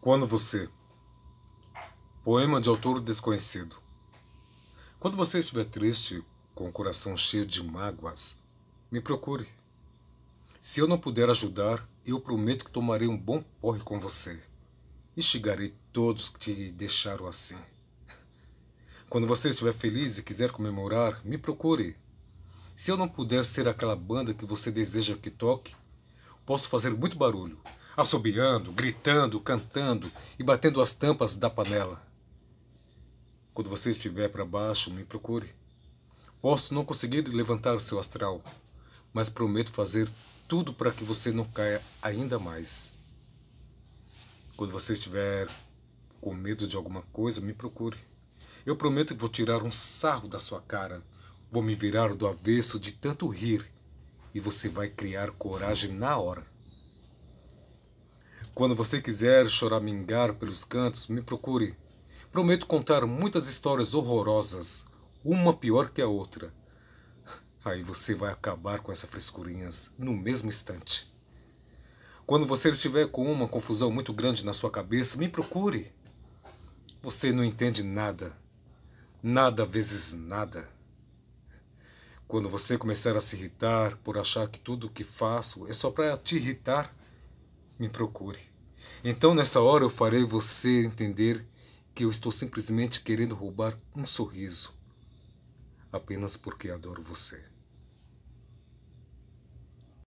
Quando você. Poema de autor desconhecido. Quando você estiver triste, com o coração cheio de mágoas, me procure. Se eu não puder ajudar, eu prometo que tomarei um bom porre com você. E chegarei todos que te deixaram assim. Quando você estiver feliz e quiser comemorar, me procure. Se eu não puder ser aquela banda que você deseja que toque, posso fazer muito barulho, assobiando, gritando, cantando e batendo as tampas da panela. Quando você estiver para baixo, me procure. Posso não conseguir levantar o seu astral, mas prometo fazer tudo para que você não caia ainda mais. Quando você estiver com medo de alguma coisa, me procure. Eu prometo que vou tirar um sarro da sua cara, vou me virar do avesso de tanto rir e você vai criar coragem na hora. Quando você quiser choramingar pelos cantos, me procure. Prometo contar muitas histórias horrorosas, uma pior que a outra. Aí você vai acabar com essas frescurinhas no mesmo instante. Quando você estiver com uma confusão muito grande na sua cabeça, me procure. Você não entende nada. Nada vezes nada. Quando você começar a se irritar por achar que tudo o que faço é só para te irritar, me procure. Então nessa hora eu farei você entender que eu estou simplesmente querendo roubar um sorriso, apenas porque adoro você.